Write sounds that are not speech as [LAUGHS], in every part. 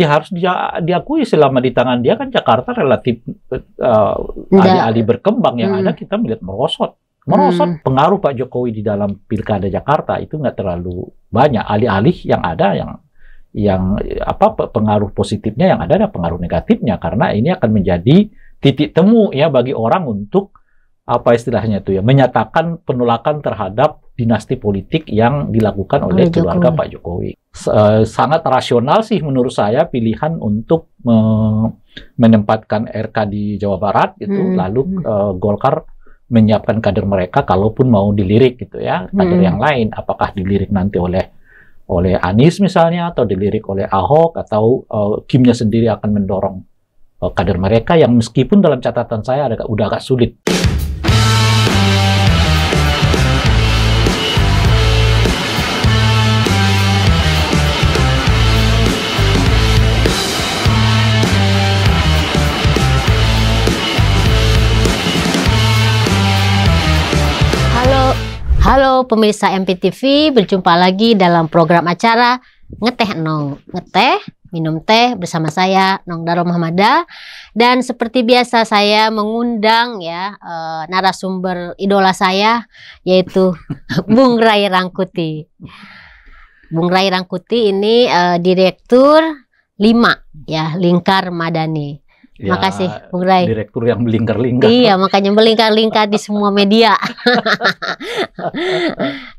ya harus dia diakui selama di tangan dia kan Jakarta relatif eh, alih-alih berkembang yang hmm. ada kita melihat merosot merosot hmm. pengaruh Pak Jokowi di dalam pilkada Jakarta itu nggak terlalu banyak alih-alih yang ada yang yang apa pengaruh positifnya yang ada ada pengaruh negatifnya karena ini akan menjadi titik temu ya bagi orang untuk apa istilahnya itu ya menyatakan penolakan terhadap dinasti politik yang dilakukan oleh Jokowi. keluarga Pak Jokowi. Eh, sangat rasional sih menurut saya pilihan untuk menempatkan RK di Jawa Barat itu hmm. lalu hmm. Eh, Golkar menyiapkan kader mereka kalaupun mau dilirik gitu ya kader hmm. yang lain apakah dilirik nanti oleh oleh Anies misalnya atau dilirik oleh Ahok atau uh, Kimnya sendiri akan mendorong uh, kader mereka yang meskipun dalam catatan saya ada udah agak sulit. pemirsa MPTV, berjumpa lagi dalam program acara Ngeteh Nong. Ngeteh, minum teh bersama saya Nong Daro Mahmada. dan seperti biasa saya mengundang ya e, narasumber idola saya yaitu [LAUGHS] Bung Rai Rangkuti. Bung Rai Rangkuti ini e, direktur Lima ya Lingkar Madani ya, makasih Bung Rai direktur yang melingkar-lingkar iya makanya melingkar-lingkar di semua media [LAUGHS]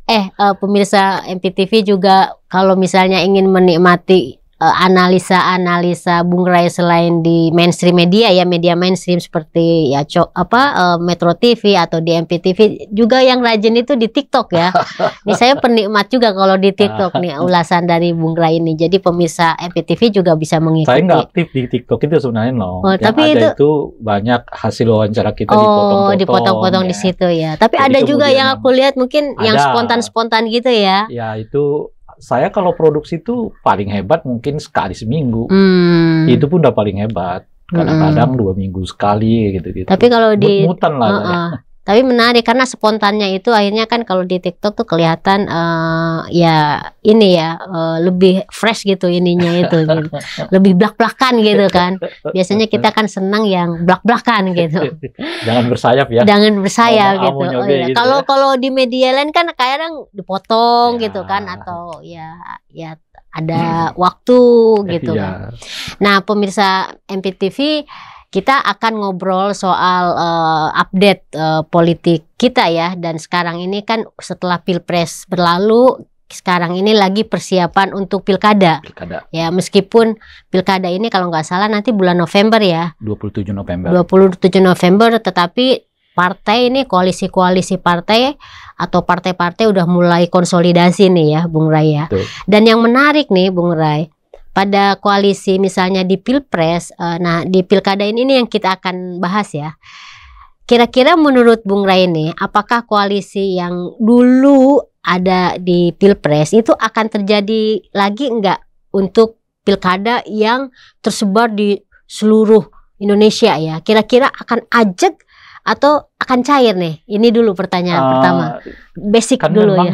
eh uh, pemirsa MPTV juga kalau misalnya ingin menikmati Eh, analisa-analisa Bung Rai selain di mainstream media ya media mainstream seperti ya co apa uh, Metro TV atau di MPTV juga yang rajin itu di TikTok ya. [LAUGHS] ini saya penikmat juga kalau di TikTok ah. nih ulasan dari Bung Rai ini. Jadi pemirsa MPTV juga bisa mengikuti. Saya nggak aktif di TikTok itu sebenarnya loh. Oh, tapi ada itu, itu banyak hasil wawancara kita oh, dipotong-potong. ya. di situ ya. Tapi Jadi ada juga yang aku lihat mungkin ada, yang spontan-spontan gitu ya. Ya itu saya kalau produksi itu paling hebat mungkin sekali seminggu. Hmm. Itu pun udah paling hebat. Kadang-kadang hmm. dua minggu sekali gitu-gitu. Tapi kalau di... Mut Mutan lah. Uh -uh tapi menarik karena spontannya itu akhirnya kan kalau di TikTok tuh kelihatan uh, ya ini ya uh, lebih fresh gitu ininya itu gitu. [LAUGHS] lebih blak-blakan gitu kan biasanya kita kan senang yang blak-blakan gitu [LAUGHS] jangan bersayap ya jangan bersayap gitu. oh, gitu oh, gitu kalau ya. kalau di media lain kan kadang dipotong ya. gitu kan atau ya ya ada hmm. waktu gitu ya. kan nah pemirsa MPTV kita akan ngobrol soal uh, update uh, politik kita ya dan sekarang ini kan setelah Pilpres berlalu sekarang ini lagi persiapan untuk pilkada. Pilkada. Ya, meskipun pilkada ini kalau nggak salah nanti bulan November ya. 27 November. 27 November tetapi partai ini koalisi-koalisi partai atau partai-partai udah mulai konsolidasi nih ya Bung Raya. Ya. Betul. Dan yang menarik nih Bung Rai, pada koalisi misalnya di pilpres, uh, nah di pilkada ini, ini yang kita akan bahas ya. Kira-kira menurut Bung Raine, apakah koalisi yang dulu ada di pilpres itu akan terjadi lagi enggak untuk pilkada yang tersebar di seluruh Indonesia ya? Kira-kira akan ajak atau akan cair nih. Ini dulu pertanyaan uh, pertama. Basic kan dulu memang, ya.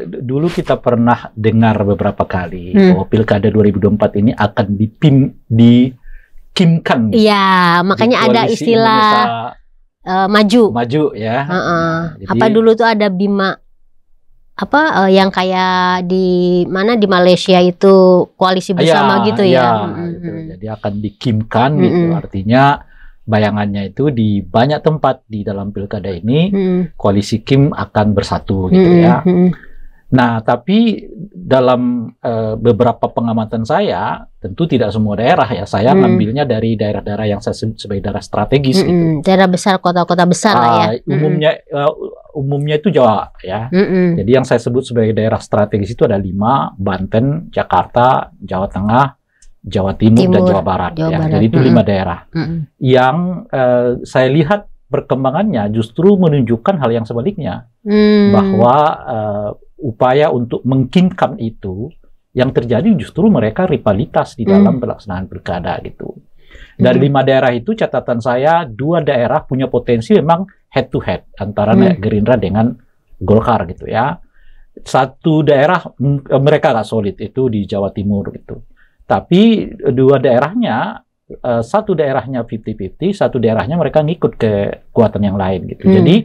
Eh, dulu kita pernah dengar beberapa kali hmm. bahwa pilkada 2024 ini akan dipim dikimkan. Iya, makanya ada istilah Indonesia, uh, maju. Maju ya. Uh -uh. Nah, jadi, apa dulu tuh ada Bima apa uh, yang kayak di mana di Malaysia itu koalisi iya, bersama ya, gitu ya. ya mm -hmm. gitu. Jadi akan dikimkan mm -hmm. gitu artinya bayangannya itu di banyak tempat di dalam pilkada ini hmm. koalisi Kim akan bersatu gitu hmm. ya. Hmm. Nah, tapi dalam uh, beberapa pengamatan saya, tentu tidak semua daerah ya. Saya hmm. ngambilnya dari daerah-daerah yang saya sebut sebagai daerah strategis hmm. gitu. Hmm. Daerah besar, kota-kota besar uh, lah ya. Ah, hmm, umumnya hmm. uh, umumnya itu Jawa ya. Hmm. Jadi yang saya sebut sebagai daerah strategis itu ada lima: Banten, Jakarta, Jawa Tengah, Jawa Timur, Timur dan Jawa Barat. Jawa ya. Jadi itu mm -hmm. lima daerah mm -hmm. yang uh, saya lihat perkembangannya justru menunjukkan hal yang sebaliknya mm. bahwa uh, upaya untuk mengkinkan itu yang terjadi justru mereka rivalitas di mm. dalam mm. pelaksanaan pilkada gitu. Dari mm. lima daerah itu catatan saya dua daerah punya potensi memang head to head antara mm. Gerindra dengan Golkar gitu ya. Satu daerah mm, eh, mereka nggak solid itu di Jawa Timur gitu tapi e, dua daerahnya e, satu daerahnya 50-50, satu daerahnya mereka ngikut ke kekuatan yang lain gitu. Hmm. Jadi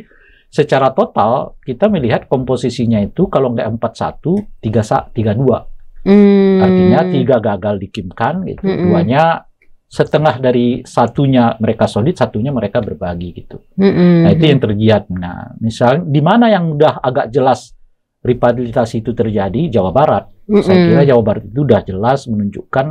secara total kita melihat komposisinya itu kalau nggak satu tiga tiga dua hmm. Artinya tiga gagal dikimkan gitu. Hmm. Duanya setengah dari satunya mereka solid, satunya mereka berbagi gitu. Hmm. Nah, itu yang terlihat. Nah, misal di mana yang udah agak jelas rivalitas itu terjadi Jawa Barat. Mm-hmm. Saya kira Jawa Barat itu sudah jelas menunjukkan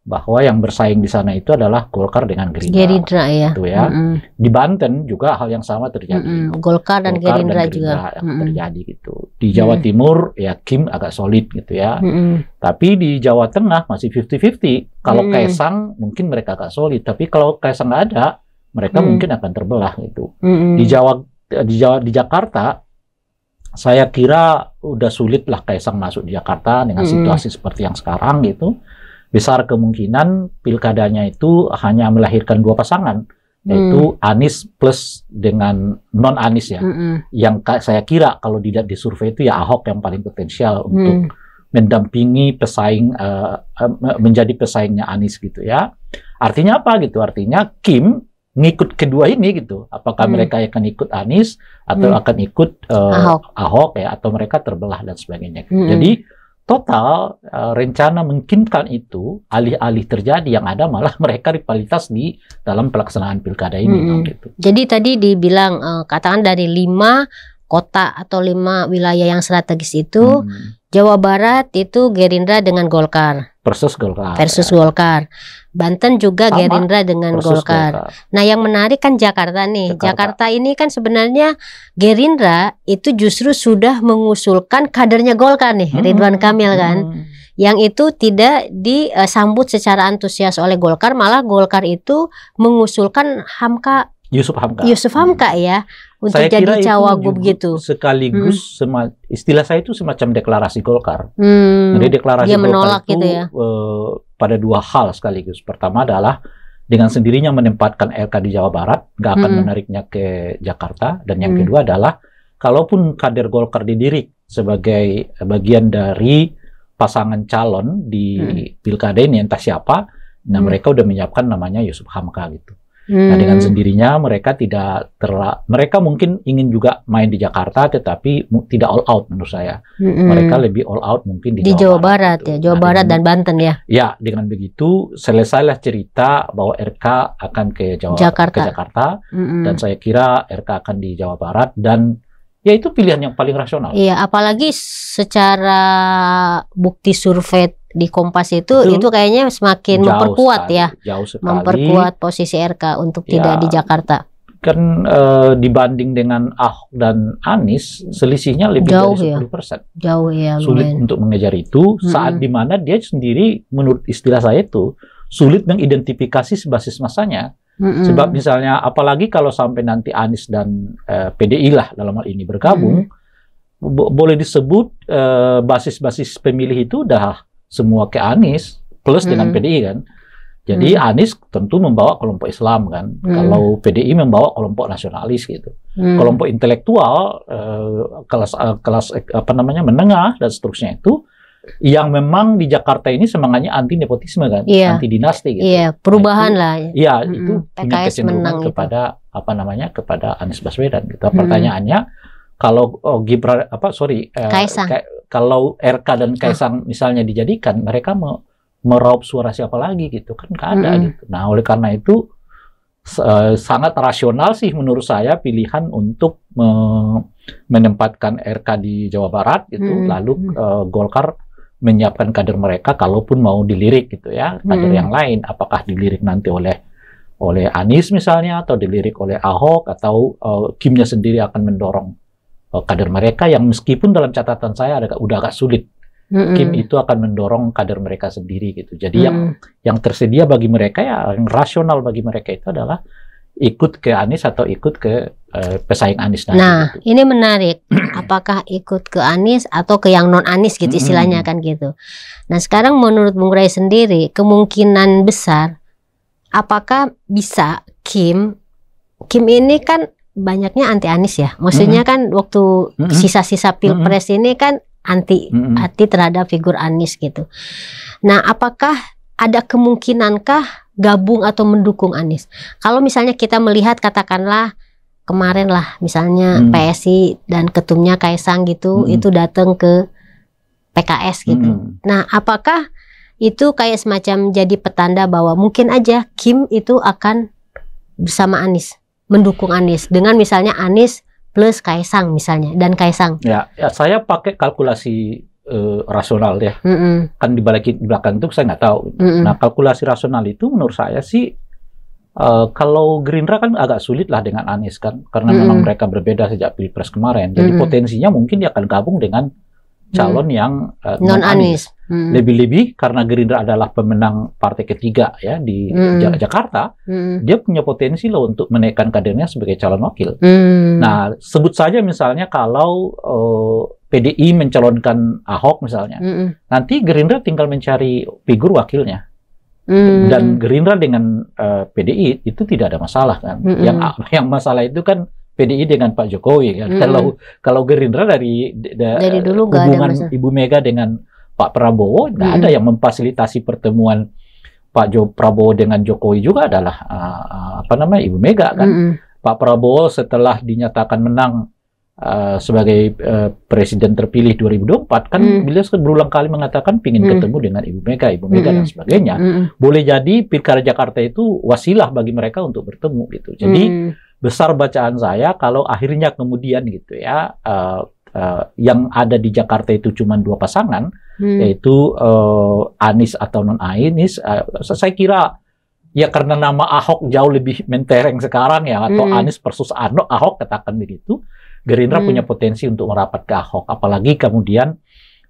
bahwa yang bersaing di sana itu adalah Golkar dengan Gerindra. Gerindra ya. Itu ya. Mm-hmm. Di Banten juga hal yang sama terjadi. Mm-hmm. Golkar dan Golkar Gerindra, dan juga yang mm-hmm. terjadi gitu. Di Jawa mm-hmm. Timur ya Kim agak solid gitu ya. Mm-hmm. Tapi di Jawa Tengah masih 50-50. Kalau mm-hmm. Kaisang mungkin mereka agak solid, tapi kalau Kaisang nggak ada, mereka mm-hmm. mungkin akan terbelah gitu. Mm-hmm. Di Jawa di Jawa di Jakarta saya kira udah sulit lah Kaisang masuk di Jakarta dengan situasi seperti yang sekarang gitu. Besar kemungkinan pilkadanya itu hanya melahirkan dua pasangan, mm. yaitu hmm. Anies plus dengan non Anis ya. Hmm. Yang saya kira kalau tidak di survei itu ya Ahok yang paling potensial mm. untuk mendampingi pesaing uh, menjadi pesaingnya Anis gitu ya. Artinya apa gitu? Artinya Kim ngikut kedua ini gitu. Apakah hmm. mereka akan ikut Anies atau hmm. akan ikut uh, Ahok. Ahok ya atau mereka terbelah dan sebagainya. Hmm. Jadi total uh, rencana mungkinkan itu alih-alih terjadi yang ada malah [LAUGHS] mereka rivalitas di dalam pelaksanaan pilkada ini hmm. gitu. Jadi tadi dibilang uh, katakan dari lima kota atau lima wilayah yang strategis itu hmm Jawa Barat itu Gerindra dengan Golkar versus Golkar. Versus Golkar. Banten juga Sama. Gerindra dengan Golkar. Golkar. Nah, yang menarik kan Jakarta nih. Jakarta. Jakarta ini kan sebenarnya Gerindra itu justru sudah mengusulkan kadernya Golkar nih, hmm. Ridwan Kamil kan. Hmm. Yang itu tidak disambut secara antusias oleh Golkar, malah Golkar itu mengusulkan Hamka Yusuf Hamka. Yusuf Hamka hmm. ya untuk saya jadi cawagub gitu. Sekaligus hmm. sema, istilah saya itu semacam deklarasi Golkar. Hmm. Jadi deklarasi Dia Golkar itu gitu ya. Eh, pada dua hal sekaligus. Pertama adalah dengan sendirinya menempatkan LK di Jawa Barat, nggak akan hmm. menariknya ke Jakarta. Dan yang hmm. kedua adalah kalaupun kader Golkar didirik sebagai bagian dari pasangan calon di hmm. pilkada ini entah siapa, nah hmm. mereka udah menyiapkan namanya Yusuf Hamka gitu. Hmm. Nah, dengan hmm. sendirinya mereka tidak terla mereka mungkin ingin juga main di Jakarta tetapi tidak all out menurut saya. Hmm. Mereka lebih all out mungkin di, di Jawa, Jawa Barat, Barat gitu. ya, Jawa nah, Barat dan Banten ya. Ya, dengan begitu selesailah cerita bahwa RK akan ke Jawa Jakarta. ke Jakarta hmm. dan saya kira RK akan di Jawa Barat dan ya itu pilihan yang paling rasional. Iya, apalagi secara bukti survei di Kompas itu Betul. itu kayaknya semakin jauh memperkuat sekali, ya, jauh sekali. memperkuat posisi RK untuk ya, tidak di Jakarta. Kan e, dibanding dengan Ahok dan Anies selisihnya lebih jauh dari 10%. Ya. Jauh ya. Sulit lumayan. untuk mengejar itu hmm. saat dimana dia sendiri menurut istilah saya itu sulit mengidentifikasi basis masanya Mm-hmm. Sebab misalnya apalagi kalau sampai nanti Anies dan eh, PDI lah dalam hal ini bergabung, mm-hmm. bo- boleh disebut eh, basis-basis pemilih itu dah semua ke Anies plus mm-hmm. dengan PDI kan. Jadi hmm. Anies tentu membawa kelompok Islam kan. Hmm. Kalau PDI membawa kelompok nasionalis gitu. Hmm. Kelompok intelektual uh, kelas eh, kelas eh, apa namanya menengah dan seterusnya itu yang memang di Jakarta ini semangatnya anti nepotisme kan, iya. anti dinasti gitu. Iya, nah, perubahan nah, itu, lah. Iya, -hmm. itu punya PKS kecenderungan kepada itu. apa namanya? kepada Anies Baswedan gitu. Hmm. Pertanyaannya kalau oh, Gibran apa sorry eh, kalau RK dan Kaisang ah. misalnya dijadikan, mereka mau meraup suara siapa lagi gitu kan nggak ada -hmm. gitu. Nah, oleh karena itu eh, sangat rasional sih menurut saya pilihan untuk menempatkan RK di Jawa Barat gitu, -hmm. lalu uh, Golkar menyiapkan kader mereka kalaupun mau dilirik gitu ya kader hmm. yang lain apakah dilirik nanti oleh oleh Anies misalnya atau dilirik oleh Ahok atau uh, eh, Kimnya sendiri akan mendorong uh, kader mereka yang meskipun dalam catatan saya ada udah agak sulit hmm. Kim itu akan mendorong kader mereka sendiri gitu jadi hmm. yang yang tersedia bagi mereka ya yang rasional bagi mereka itu adalah ikut ke Anies atau ikut ke uh, pesaing Anies nah, Nah, gitu. ini menarik. [CLEARS THROAT] Apakah ikut ke Anies atau ke yang non Anies gitu istilahnya kan gitu. Nah, sekarang menurut Bung Rai sendiri kemungkinan besar apakah bisa Kim Kim ini kan banyaknya anti Anies ya. Maksudnya kan waktu sisa-sisa pilpres ini kan anti anti terhadap figur Anies gitu. Nah, apakah ada kemungkinankah gabung atau mendukung Anies? Kalau misalnya kita melihat katakanlah kemarin lah misalnya hmm. PSI dan ketumnya Kaisang gitu hmm. itu datang ke PKS gitu. Hmm. Nah, apakah itu kayak semacam jadi petanda bahwa mungkin aja Kim itu akan bersama Anies, mendukung Anies dengan misalnya Anies plus Kaisang misalnya dan Kaisang. Ya, ya saya pakai kalkulasi uh, rasional ya. Mm-hmm. Kan balik di belakang itu saya nggak tahu. Mm-hmm. Nah kalkulasi rasional itu menurut saya sih uh, kalau Gerindra kan agak sulit lah dengan Anies kan karena mm-hmm. memang mereka berbeda sejak pilpres kemarin. Jadi mm-hmm. potensinya mungkin dia akan gabung dengan calon hmm yang uh, eh, non Anies. mm Lebih-lebih karena Gerindra adalah pemenang partai ketiga ya di mm-hmm. Jakarta, hmm dia punya potensi loh untuk menaikkan kadernya sebagai calon wakil. hmm Nah sebut saja misalnya kalau uh, PDI mencalonkan Ahok misalnya, mm -mm. nanti Gerindra tinggal mencari figur wakilnya. Mm. Dan Gerindra dengan uh, eh, PDI itu tidak ada masalah kan. Mm -mm. Yang [LAUGHS] yang masalah itu kan PDI dengan Pak Jokowi kan. Mm -mm. Kalau kalau Gerindra dari da, dari dulu hubungan ada Ibu Mega dengan Pak Prabowo tidak mm -mm. ada yang memfasilitasi pertemuan Pak Jo Prabowo dengan Jokowi juga adalah uh, apa namanya Ibu Mega kan. Mm -mm. Pak Prabowo setelah dinyatakan menang Uh, sebagai uh, presiden terpilih 2024 kan mm. beliau berulang kali mengatakan ingin mm. ketemu dengan Ibu Mega, Ibu Mega dan hmm. sebagainya. Mm. Boleh jadi Pilkada Jakarta itu wasilah bagi mereka untuk bertemu gitu. Jadi mm. besar bacaan saya kalau akhirnya kemudian gitu ya uh, uh, yang ada di Jakarta itu cuma dua pasangan mm. yaitu uh, Anis atau non Anis. Uh, saya kira ya karena nama Ahok jauh lebih mentereng sekarang ya atau mm. Anies versus Ano Ahok katakan begitu Gerindra hmm. punya potensi untuk merapat ke Ahok, apalagi kemudian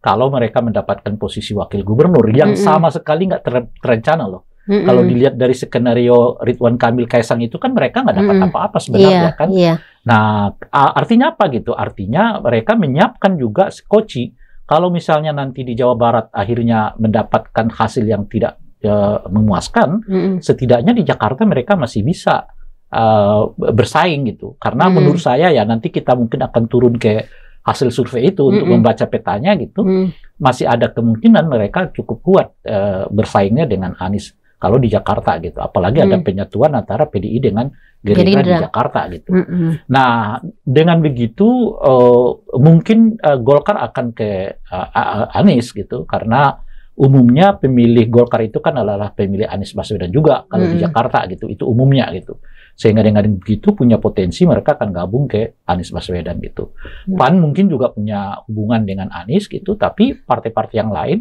kalau mereka mendapatkan posisi wakil gubernur yang hmm. sama sekali nggak ter terencana loh. Mm -mm. Kalau dilihat dari skenario Ridwan Kamil Kaisang itu kan mereka nggak dapat hmm. apa-apa mm -mm. sebenarnya yeah, kan. Yeah. Nah artinya apa gitu? Artinya mereka menyiapkan juga skoci kalau misalnya nanti di Jawa Barat akhirnya mendapatkan hasil yang tidak uh, memuaskan, mm -mm. setidaknya di Jakarta mereka masih bisa uh, bersaing gitu. Karena hmm. menurut saya ya nanti kita mungkin akan turun ke hasil survei itu mm -mm. untuk hmm. membaca petanya gitu mm. masih ada kemungkinan mereka cukup kuat uh, bersaingnya dengan Anies kalau di Jakarta gitu. Apalagi hmm. ada penyatuan antara PDI dengan Gerindra, Gerindra. di Jakarta gitu. Mm -hmm. Nah, dengan begitu uh, mungkin uh, Golkar akan ke uh, Anies gitu karena umumnya pemilih Golkar itu kan adalah pemilih Anies Baswedan juga kalau hmm. di Jakarta gitu. Itu umumnya gitu. Sehingga dengan begitu punya potensi mereka akan gabung ke Anies Baswedan gitu. Ya. PAN mungkin juga punya hubungan dengan Anies gitu, tapi partai-partai yang lain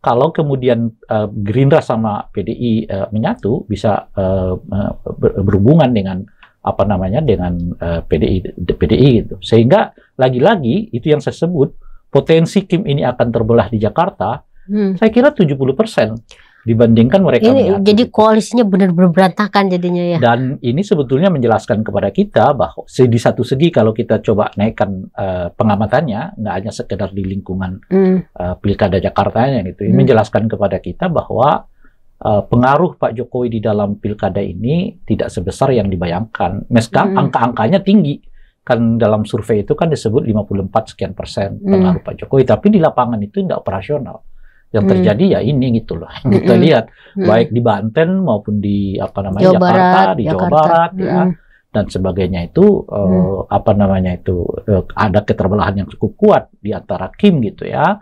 kalau kemudian uh, Gerindra sama PDI uh, eh, menyatu bisa uh, berhubungan dengan apa namanya dengan uh, PDI PDI gitu. Sehingga lagi-lagi itu yang saya sebut potensi Kim ini akan terbelah di Jakarta. Hmm. Saya kira 70 persen dibandingkan mereka ini, jadi koalisinya benar-benar berantakan jadinya ya dan ini sebetulnya menjelaskan kepada kita bahwa di satu segi kalau kita coba naikkan uh, pengamatannya nggak hanya sekedar di lingkungan hmm. uh, pilkada Jakarta nya gitu hmm. menjelaskan kepada kita bahwa uh, pengaruh Pak Jokowi di dalam pilkada ini tidak sebesar yang dibayangkan meski mm. angka-angkanya tinggi kan dalam survei itu kan disebut 54 sekian persen hmm. pengaruh mm. Pak Jokowi tapi di lapangan itu tidak operasional yang hmm. terjadi ya ini gitu loh [LAUGHS] kita hmm. lihat hmm. baik di Banten maupun di apa namanya Jawa Jakarta di di Jakarta. Jawa Barat ya dan sebagainya itu uh, apa namanya itu uh, ada keterbelahan yang cukup kuat di antara Kim gitu ya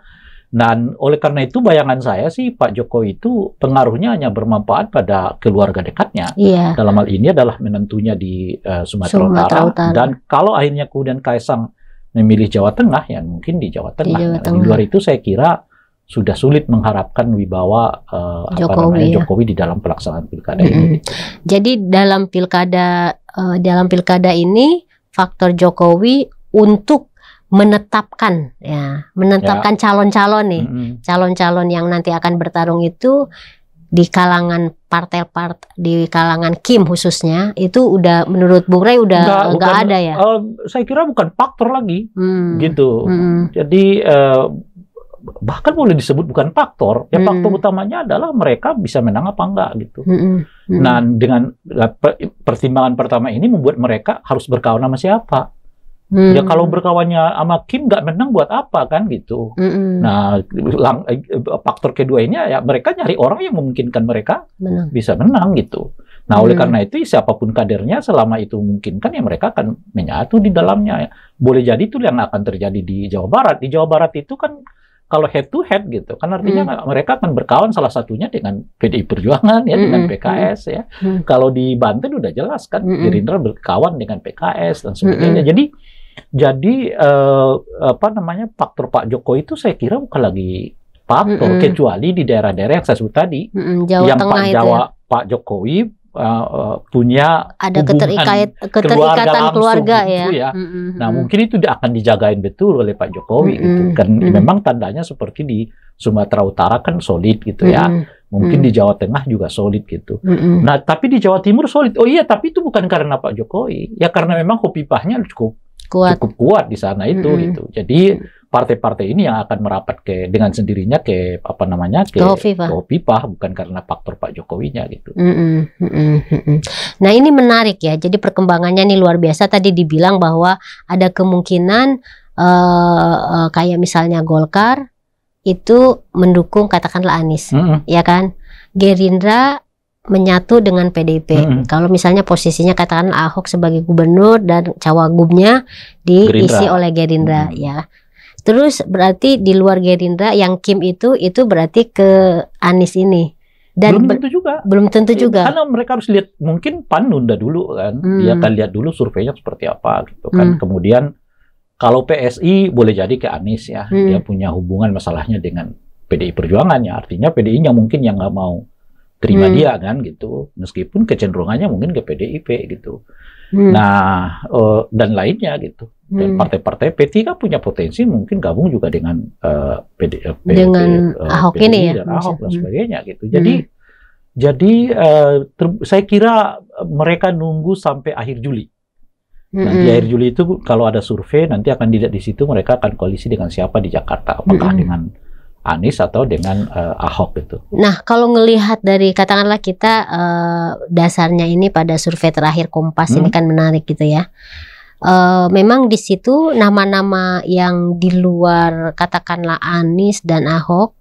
dan oleh karena itu bayangan saya sih Pak Jokowi itu pengaruhnya hanya bermanfaat pada keluarga dekatnya. Iya. Dalam hal ini adalah menentunya di uh, Sumatera, Sumatera Utara. Utara. Dan kalau akhirnya kemudian Kaisang memilih Jawa Tengah, ya mungkin di Jawa Tengah. Di, Jawa Tengah. di luar itu saya kira sudah sulit mengharapkan wibawa uh, Jokowi, namanya, ya. di dalam pelaksanaan pilkada mm -hmm. ini. Jadi dalam pilkada uh, dalam pilkada ini faktor Jokowi untuk menetapkan ya menetapkan ya. calon-calon ya. nih calon-calon yang nanti akan bertarung itu di kalangan partai part di kalangan Kim khususnya itu udah menurut Bung Rey udah nggak ada ya? Uh, saya kira bukan faktor lagi, hmm. gitu. Hmm. Jadi uh, bahkan boleh disebut bukan faktor. Ya hmm. faktor utamanya adalah mereka bisa menang apa enggak gitu. Hmm. Hmm. hmm. Nah, dengan pertimbangan pertama ini membuat mereka harus berkawan sama siapa. Ya, hmm. Ya kalau berkawannya sama Kim nggak menang buat apa kan gitu. Hmm. hmm. Nah, eh, eh, faktor kedua ini ya mereka nyari orang yang memungkinkan mereka menang. bisa menang gitu. Nah, oleh hmm. karena itu siapapun kadernya selama itu memungkinkan ya mereka akan menyatu di dalamnya. Ya. Boleh jadi itu yang akan terjadi di Jawa Barat. Di Jawa Barat itu kan kalau head to head gitu kan artinya hmm. mereka akan berkawan salah satunya dengan PDI Perjuangan ya hmm. dengan PKS hmm. ya hmm. kalau di Banten udah jelas kan hmm. hmm. Gerindra berkawan dengan PKS dan hmm, sebagainya hmm. jadi jadi uh, apa namanya faktor Pak Jokowi itu saya kira bukan lagi faktor mm kecuali di daerah-daerah yang saya sebut tadi Jawa yang Pak Jawa ya? Pak Jokowi Eh, eh, punya ada keterikat keterikatan keluarga, keluarga ya. Gitu ya. Mm -hmm. Nah, mungkin itu akan dijagain betul oleh Pak Jokowi mm -hmm. gitu. Kan mm -hmm. memang tandanya seperti di Sumatera Utara kan solid gitu ya. Mm -hmm. Mungkin mm -hmm. di Jawa Tengah juga solid gitu. Mm -hmm. Nah, tapi di Jawa Timur solid. Oh iya, tapi itu bukan karena Pak Jokowi. Ya karena memang kopipahnya cukup kuat. cukup kuat di sana itu mm -hmm. gitu. Jadi partai-partai ini yang akan merapat ke dengan sendirinya ke apa namanya ke Kofifa bukan karena faktor Pak Jokowinya gitu. Mm -mm, mm -mm, mm Nah ini menarik ya. Jadi perkembangannya ini luar biasa. Tadi dibilang bahwa ada kemungkinan uh, uh, kayak misalnya Golkar itu mendukung katakanlah Anies, mm -mm. ya kan? Gerindra menyatu dengan PDIP. Mm -hmm. Kalau misalnya posisinya katakanlah Ahok sebagai gubernur dan cawagubnya diisi Gerindra. oleh Gerindra, mm -hmm. ya Terus berarti di luar Gerindra yang Kim itu itu berarti ke Anies ini. Dan belum tentu juga. Belum tentu juga. Karena mereka harus lihat mungkin PAN nunda dulu kan. Hmm. Dia akan lihat dulu surveinya seperti apa gitu kan. Hmm. Kemudian kalau PSI boleh jadi ke Anies ya. Hmm. Dia punya hubungan masalahnya dengan PDI Perjuangan ya. Artinya PDI-nya mungkin yang nggak mau terima hmm. dia kan gitu. Meskipun kecenderungannya mungkin ke PDIP gitu hmm. nah uh, dan lainnya gitu dan hmm. partai-partai P3 punya potensi mungkin gabung juga dengan uh, eh, PD, uh, eh, PD, dengan uh, Ahok PD, ini ya dan Ahok dan sebagainya gitu jadi hmm. jadi uh, saya kira mereka nunggu sampai akhir Juli Nah, di hmm. akhir Juli itu kalau ada survei nanti akan dilihat di situ mereka akan koalisi dengan siapa di Jakarta, apakah -hmm. dengan Anies atau dengan uh, Ahok gitu. Nah, kalau ngelihat dari katakanlah kita uh, dasarnya ini pada survei terakhir Kompas hmm. ini kan menarik gitu ya. Uh, memang di situ nama-nama yang di luar katakanlah Anies dan Ahok,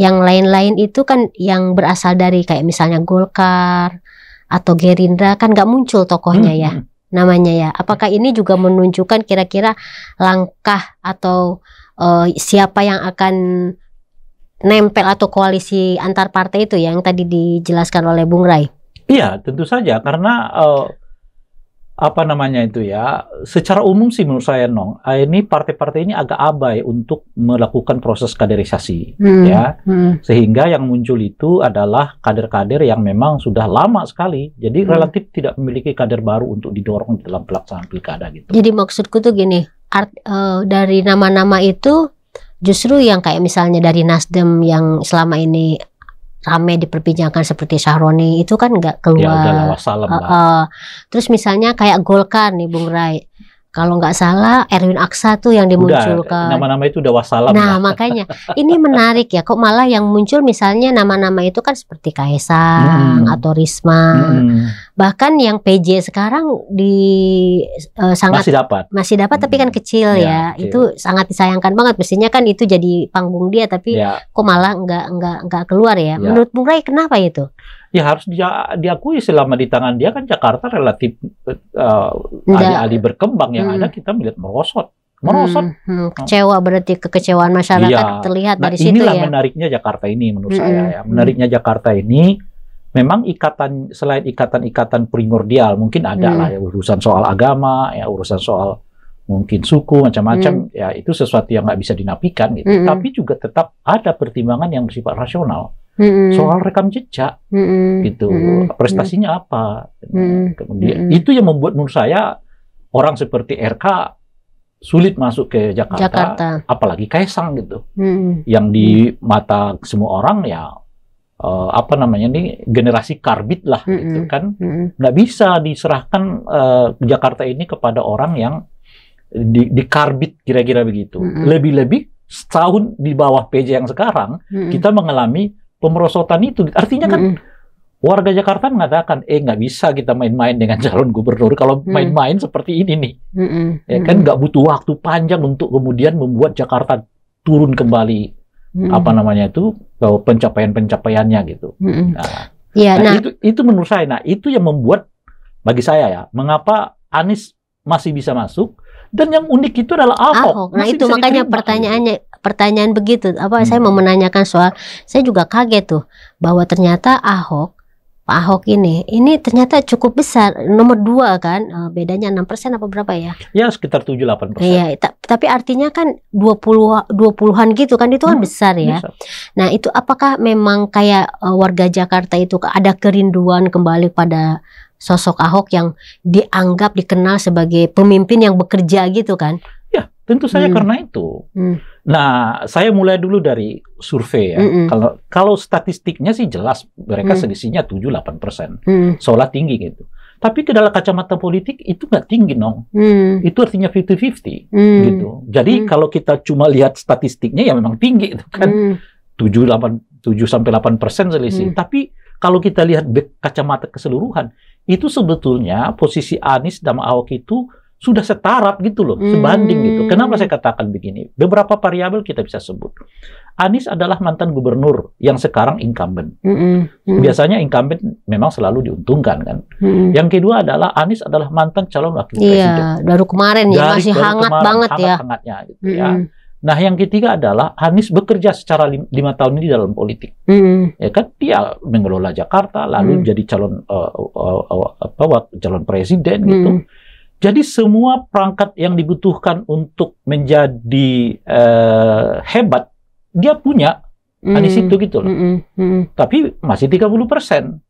yang lain-lain itu kan yang berasal dari kayak misalnya Golkar atau Gerindra kan nggak muncul tokohnya ya, hmm. ya namanya ya. Apakah ini juga menunjukkan kira-kira langkah atau uh, siapa yang akan nempel atau koalisi antar partai itu yang tadi dijelaskan oleh Bung Rai? Iya, tentu saja karena uh, apa namanya itu ya, secara umum sih menurut saya Nong, eh, ini partai-partai ini agak abai untuk melakukan proses kaderisasi hmm, ya. Hmm. Sehingga yang muncul itu adalah kader-kader yang memang sudah lama sekali. Jadi hmm. relatif tidak memiliki kader baru untuk didorong dalam pelaksanaan pilkada gitu. Jadi maksudku tuh gini, art, uh, dari nama-nama itu justru yang kayak misalnya dari Nasdem yang selama ini rame diperbincangkan seperti Sahroni itu kan nggak keluar. Ya, udah lah, uh, uh. Terus misalnya kayak Golkar nih Bung Rai kalau nggak salah Erwin Aksa tuh yang dimunculkan. Nama-nama itu udah wasalam. Nah, lah. makanya [LAUGHS] ini menarik ya. Kok malah yang muncul misalnya nama-nama itu kan seperti Kaisang hmm. atau Risma. Hmm. Bahkan yang PJ sekarang di uh, sangat masih dapat. Masih dapat hmm. tapi kan kecil ya. ya. Kecil. Itu sangat disayangkan banget. Mestinya kan itu jadi panggung dia tapi ya. kok malah nggak nggak nggak keluar ya. ya. Menurut Bung Rai kenapa itu? ya harus dia, diakui selama di tangan dia kan Jakarta relatif uh, alih-alih berkembang yang hmm. ada kita melihat merosot merosot hmm, hmm, oh. kecewa berarti kekecewaan masyarakat ya. terlihat nah, dari situ situ inilah ya. menariknya Jakarta ini menurut hmm. saya ya menariknya hmm. Jakarta ini memang ikatan selain ikatan-ikatan primordial mungkin ada hmm. lah ya urusan soal agama ya urusan soal mungkin suku macam-macam hmm. ya itu sesuatu yang nggak bisa dinapikan gitu hmm. hmm. tapi juga tetap ada pertimbangan yang bersifat rasional mm-hmm. soal rekam jejak mm-hmm. gitu mm-hmm. prestasinya mm-hmm. apa kemudian mm-hmm. itu yang membuat menurut saya orang seperti RK sulit masuk ke Jakarta, Jakarta. apalagi Kaisang gitu mm-hmm. yang di mata semua orang ya uh, apa namanya ini generasi karbit lah mm-hmm. gitu kan nggak bisa diserahkan uh, Jakarta ini kepada orang yang di, di karbit kira-kira begitu mm-hmm. lebih-lebih setahun di bawah PJ yang sekarang mm-hmm. kita mengalami pemerosotan itu. Artinya kan mm -hmm. warga Jakarta mengatakan, eh nggak bisa kita main-main dengan [LAUGHS] calon gubernur kalau mm. main-main mm seperti ini nih. Mm -hmm. Ya kan nggak butuh waktu panjang untuk kemudian membuat Jakarta turun kembali mm apa namanya itu pencapaian-pencapaiannya gitu. Mm -hmm. nah, ya, nah, nah itu itu menurut saya, nah itu yang membuat bagi saya ya, mengapa Anies masih bisa masuk dan yang unik itu adalah Ahok. Ahok. Nah itu makanya diterima. pertanyaannya pertanyaan begitu apa hmm. saya mau hmm. menanyakan soal saya juga kaget tuh bahwa ternyata Ahok Pak Ahok ini ini ternyata cukup besar nomor dua kan eh, bedanya enam persen apa berapa ya ya sekitar tujuh delapan persen iya tapi artinya kan dua puluh dua puluhan gitu kan itu kan hmm, besar ya besar. nah itu apakah memang kayak eh, warga Jakarta itu ada kerinduan kembali pada sosok Ahok yang dianggap dikenal sebagai pemimpin yang bekerja gitu kan Tentu saja hmm. karena itu. Hmm. Nah, saya mulai dulu dari survei ya. Hmm. Kalau statistiknya sih jelas mereka hmm. selisihnya 7-8 persen. Hmm. Seolah tinggi gitu. Tapi ke dalam kacamata politik itu nggak tinggi dong. Hmm. Itu artinya 50-50 hmm. gitu. Jadi hmm. kalau kita cuma lihat statistiknya ya memang tinggi itu kan. Hmm. 7 8 7 sampai 8 persen selisih. Hmm. Tapi kalau kita lihat kacamata keseluruhan itu sebetulnya posisi Anies dan Ahok itu sudah setarap gitu loh, sebanding gitu. Hmm. Kenapa saya katakan begini? Beberapa variabel kita bisa sebut. Anies adalah mantan gubernur yang sekarang incumbent. Hmm, hmm, Biasanya incumbent memang selalu diuntungkan kan. Yang kedua adalah Anies adalah mantan calon wakil iya, presiden. baru kemarin ya Dari masih hangat kemarin, banget hangat ya. Hangatnya gitu ya. Nah, yang ketiga adalah Anies bekerja secara lima tahun ini dalam politik, mm. ya kan dia mengelola Jakarta, lalu mm. jadi calon uh, uh, uh, apa calon presiden mm. gitu. Jadi semua perangkat yang dibutuhkan untuk menjadi uh, hebat dia punya nah, mm. Anies itu gitu loh. Mm -mm. Tapi masih 30 persen.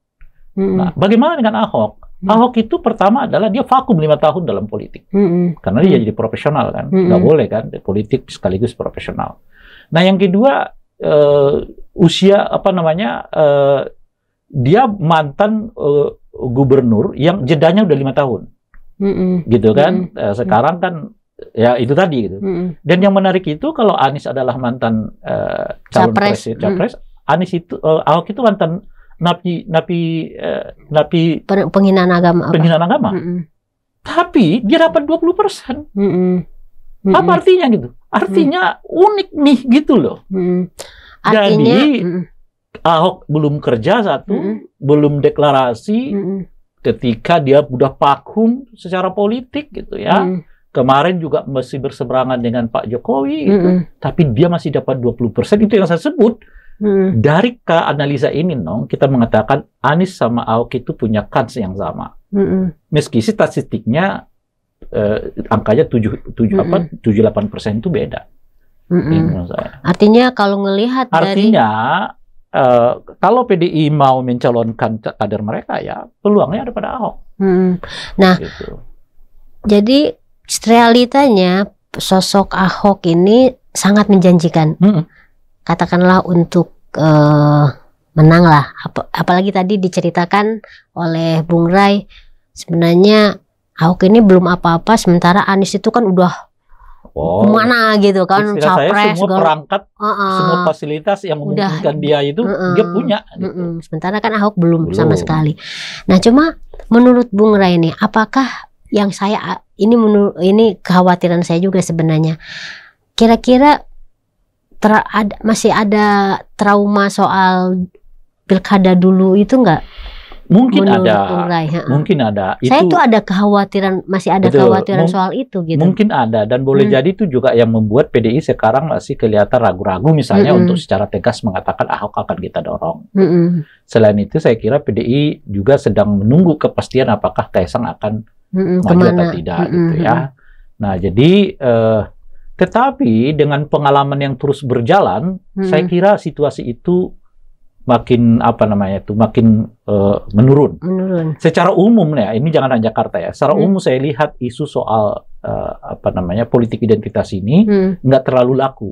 Hmm. Nah, bagaimana dengan Ahok? Mm. Ahok itu pertama adalah dia vakum lima tahun dalam politik, Mm-mm. Hmm. karena dia jadi profesional kan, nggak boleh kan politik sekaligus profesional. Nah yang kedua uh, usia apa namanya uh, dia mantan uh, gubernur yang jedanya udah lima tahun. Mm-mm. gitu kan. Mm-mm. Eh, sekarang kan ya itu tadi gitu. Mm-mm. Dan yang menarik itu kalau Anies adalah mantan uh, calon capres, presiden, mm. capres mm Anies itu uh, Ahok itu mantan napi napi uh, napi penghinaan agama. Penghinaan agama. Mm-mm. Tapi dia dapat 20 persen. Apa artinya gitu? Artinya mm. unik nih gitu loh. Artinya, Jadi mm. Ahok belum kerja satu, mm. belum deklarasi. Mm ketika dia sudah pakum secara politik gitu ya. Hmm. Kemarin juga masih berseberangan dengan Pak Jokowi gitu. Hmm. Tapi dia masih dapat 20%. Itu yang saya sebut. Hmm. Dari ke analisa ini, Nong, kita mengatakan Anies sama Ahok itu punya kans yang sama. Hmm. Meski statistiknya eh, angkanya 7 7 hmm. apa 78% itu beda. Hmm. saya Artinya kalau melihat Artinya Uh, kalau PDI mau mencalonkan kader mereka ya peluangnya ada pada Ahok. Hmm. Nah, gitu. jadi realitanya sosok Ahok ini sangat menjanjikan. Hmm. Katakanlah untuk uh, menang lah. Ap apalagi tadi diceritakan oleh Bung Rai sebenarnya Ahok ini belum apa-apa sementara Anies itu kan udah Wow. Kemana gitu kan Istilah capres saya semua perangkat, uh -uh. semua fasilitas yang memungkinkan dia itu uh -uh. dia punya. Gitu. Uh -uh. Sementara kan Ahok belum, belum sama sekali. Nah cuma menurut Bung Rai ini apakah yang saya ini menur ini kekhawatiran saya juga sebenarnya kira-kira ada, masih ada trauma soal pilkada dulu itu enggak Mungkin ada, Rai, mungkin ada. Itu, Saya itu ada kekhawatiran, masih ada betul, kekhawatiran mung, soal itu gitu. Mungkin ada dan boleh hmm. jadi itu juga yang membuat PDI sekarang masih kelihatan ragu-ragu misalnya hmm. untuk secara tegas mengatakan Ahok akan kita dorong. Hmm. Selain itu saya kira PDI juga sedang menunggu kepastian apakah Kaisang akan hmm. maju atau tidak hmm. gitu ya. Hmm. Nah jadi eh, tetapi dengan pengalaman yang terus berjalan, hmm. saya kira situasi itu makin apa namanya itu makin uh, menurun. Menurun. Secara umum ya, ini jangan hanya Jakarta ya. Secara hmm. umum saya lihat isu soal uh, apa namanya politik identitas ini hmm. nggak terlalu laku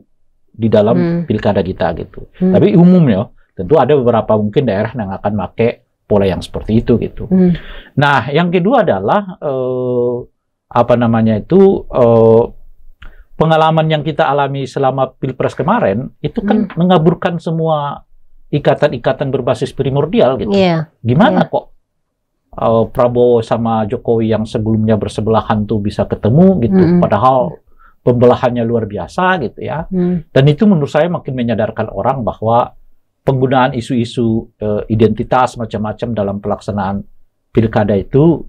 di dalam hmm. pilkada kita gitu. Hmm. Tapi umumnya tentu ada beberapa mungkin daerah yang akan pakai pola yang seperti itu gitu. Hmm. Nah, yang kedua adalah uh, apa namanya itu uh, pengalaman yang kita alami selama pilpres kemarin itu kan hmm. mengaburkan semua ikatan-ikatan berbasis primordial gitu. Yeah. Gimana yeah. kok uh, Prabowo sama Jokowi yang sebelumnya bersebelahan tuh bisa ketemu gitu, mm -hmm. padahal pembelahannya luar biasa gitu ya. Mm. Dan itu menurut saya makin menyadarkan orang bahwa penggunaan isu-isu uh, identitas macam-macam dalam pelaksanaan pilkada itu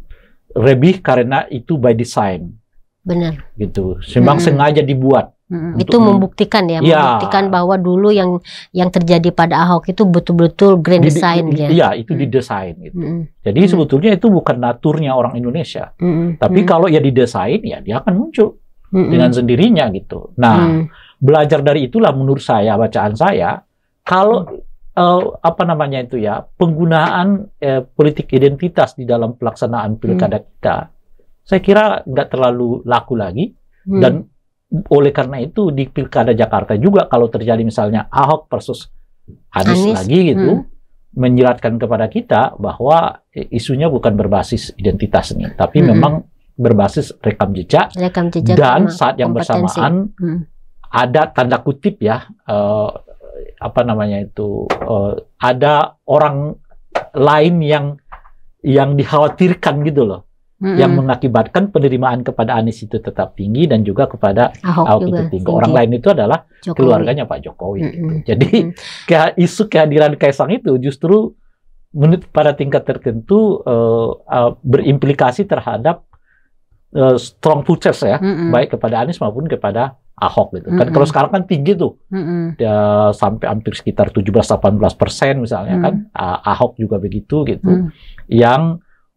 lebih karena itu by design. Benar. Gitu. Sembang mm sengaja dibuat Hmm, itu membuktikan ya, ya, membuktikan bahwa dulu yang yang terjadi pada Ahok itu betul-betul grand design di, ya. Iya, itu hmm. didesain gitu. Hmm. Jadi hmm. sebetulnya itu bukan naturnya orang Indonesia. Hmm. Tapi hmm. kalau ya didesain ya dia akan muncul hmm. dengan sendirinya gitu. Nah, hmm. belajar dari itulah menurut saya bacaan saya kalau uh, apa namanya itu ya, penggunaan uh, politik identitas di dalam pelaksanaan mm. pilkada hmm. kita saya kira nggak terlalu laku lagi hmm. dan mm oleh karena itu di pilkada Jakarta juga kalau terjadi misalnya Ahok versus Anies, lagi gitu hmm. menjelaskan kepada kita bahwa isunya bukan berbasis identitas nih tapi hmm. memang berbasis rekam jejak, rekam jejak dan saat yang kompetensi. bersamaan hmm. ada tanda kutip ya uh, apa namanya itu uh, ada orang lain yang yang dikhawatirkan gitu loh -hmm. yang mengakibatkan penerimaan kepada Anies itu tetap tinggi dan juga kepada Ahok, Ahok juga itu tinggi. tinggi. Orang lain itu adalah Jokowi. keluarganya Pak Jokowi. Mm -hmm. gitu. Jadi mm -hmm. isu kehadiran Kaisang itu justru menurut pada tingkat tertentu uh, uh, berimplikasi terhadap uh, strong futures ya, mm -hmm. baik kepada Anies maupun kepada Ahok gitu. Kan mm -hmm. kalau sekarang kan tinggi tuh. Mm -hmm. sampai hampir sekitar 17 18 persen misalnya mm -hmm. kan. Uh, Ahok juga begitu gitu. Mm -hmm. Yang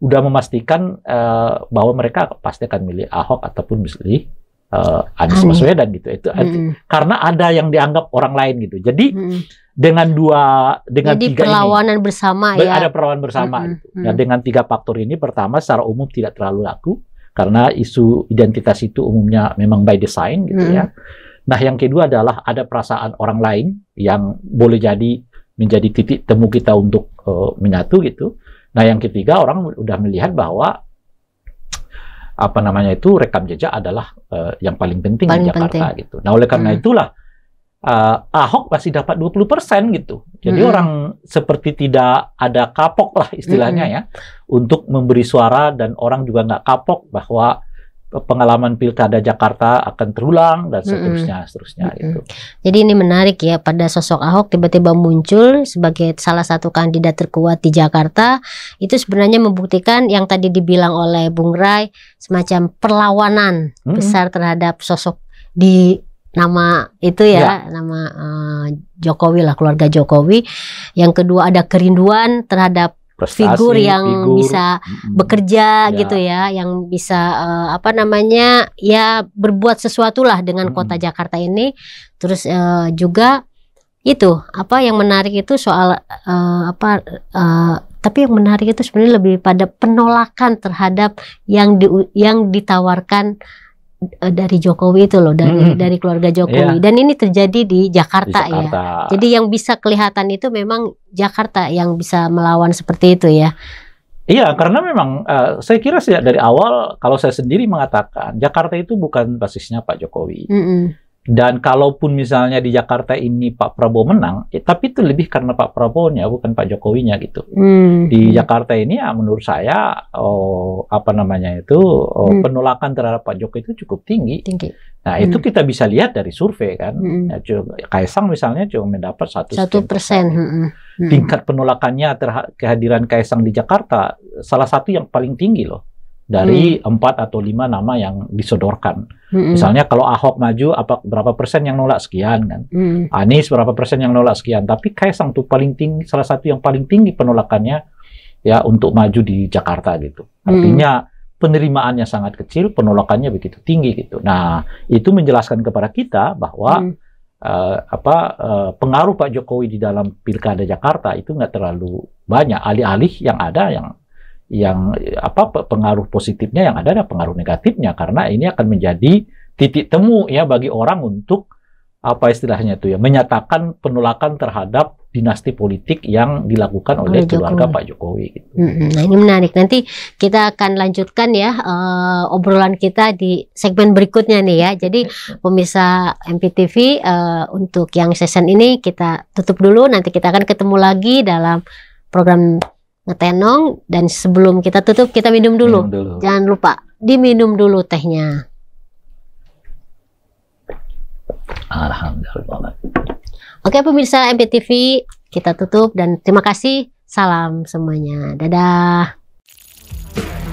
udah memastikan uh, bahwa mereka pasti akan milih Ahok ataupun milih uh, Anies Baswedan gitu. Itu hmm. karena ada yang dianggap orang lain gitu. Jadi hmm. dengan dua dengan Jadi tiga perlawanan ini, bersama ya. Ada perlawanan bersama. Hmm. Gitu. Nah, dengan tiga faktor ini pertama secara umum tidak terlalu laku karena isu identitas itu umumnya memang by design gitu hmm. ya. Nah, yang kedua adalah ada perasaan orang lain yang boleh jadi menjadi titik temu kita untuk uh, menyatu gitu. Nah, yang ketiga orang udah melihat bahwa apa namanya itu rekam jejak adalah uh, yang paling penting paling di Jakarta penting. gitu. Nah, oleh karena hmm. itulah uh, Ahok pasti dapat 20% gitu. Jadi hmm. orang seperti tidak ada kapok lah istilahnya hmm. ya untuk memberi suara dan orang juga nggak kapok bahwa pengalaman pilkada Jakarta akan terulang dan seterusnya, mm -hmm. seterusnya mm -hmm. itu. Jadi ini menarik ya pada sosok Ahok tiba-tiba muncul sebagai salah satu kandidat terkuat di Jakarta itu sebenarnya membuktikan yang tadi dibilang oleh Bung Rai semacam perlawanan mm -hmm. besar terhadap sosok di nama itu ya, ya. nama uh, Jokowi lah keluarga Jokowi. Yang kedua ada kerinduan terhadap prestasi, figur yang figur. bisa bekerja ya. gitu ya, yang bisa uh, apa namanya ya berbuat sesuatu lah dengan hmm. kota Jakarta ini. Terus uh, juga itu apa yang menarik itu soal uh, apa uh, tapi yang menarik itu sebenarnya lebih pada penolakan terhadap yang di, yang ditawarkan Eh, dari Jokowi itu loh dari hmm. dari keluarga Jokowi yeah. dan ini terjadi di Jakarta, di Jakarta ya jadi yang bisa kelihatan itu memang Jakarta yang bisa melawan seperti itu ya Iya, karena memang uh, saya kira sejak dari awal kalau saya sendiri mengatakan Jakarta itu bukan basisnya Pak Jokowi. Mm -mm. Dan kalaupun misalnya di Jakarta ini Pak Prabowo menang, ya, tapi itu lebih karena Pak Prabowo-nya bukan Pak Jokowi-nya gitu. Hmm. Di Jakarta ini ya menurut saya oh, apa namanya itu oh, hmm. penolakan terhadap Pak Jokowi itu cukup tinggi. tinggi. Nah hmm. itu kita bisa lihat dari survei kan. Hmm. Ya, Kaisang misalnya cuma mendapat satu persen. Hmm, hmm. Tingkat penolakannya terhadap kehadiran Kaisang di Jakarta salah satu yang paling tinggi loh dari hmm. empat hmm. atau lima nama yang disodorkan. Hmm. Misalnya kalau Ahok maju, apa berapa persen yang nolak sekian kan? Hmm. Anies berapa persen yang nolak sekian? Tapi Kaisang tuh paling tinggi, salah satu yang paling tinggi penolakannya ya untuk maju di Jakarta gitu. Hmm. Artinya hmm. penerimaannya sangat kecil, penolakannya begitu tinggi gitu. Nah itu menjelaskan kepada kita bahwa hmm. uh, apa uh, pengaruh Pak Jokowi di dalam pilkada Jakarta itu nggak terlalu banyak. Alih-alih yang ada yang yang apa pengaruh positifnya yang ada ada pengaruh negatifnya karena ini akan menjadi titik temu ya bagi orang untuk apa istilahnya itu ya menyatakan penolakan terhadap dinasti politik yang dilakukan oleh Jokowi. keluarga Pak Jokowi. Gitu. Nah ini menarik. Nanti kita akan lanjutkan ya uh, obrolan kita di segmen berikutnya nih ya. Jadi pemirsa MPTV uh, eh, untuk yang season ini kita tutup dulu. Nanti kita akan ketemu lagi dalam program ngetenong dan sebelum kita tutup kita minum dulu. Minum dulu. Jangan lupa diminum dulu tehnya. Alhamdulillah. Oke pemirsa MPTV, kita tutup dan terima kasih. Salam semuanya. Dadah.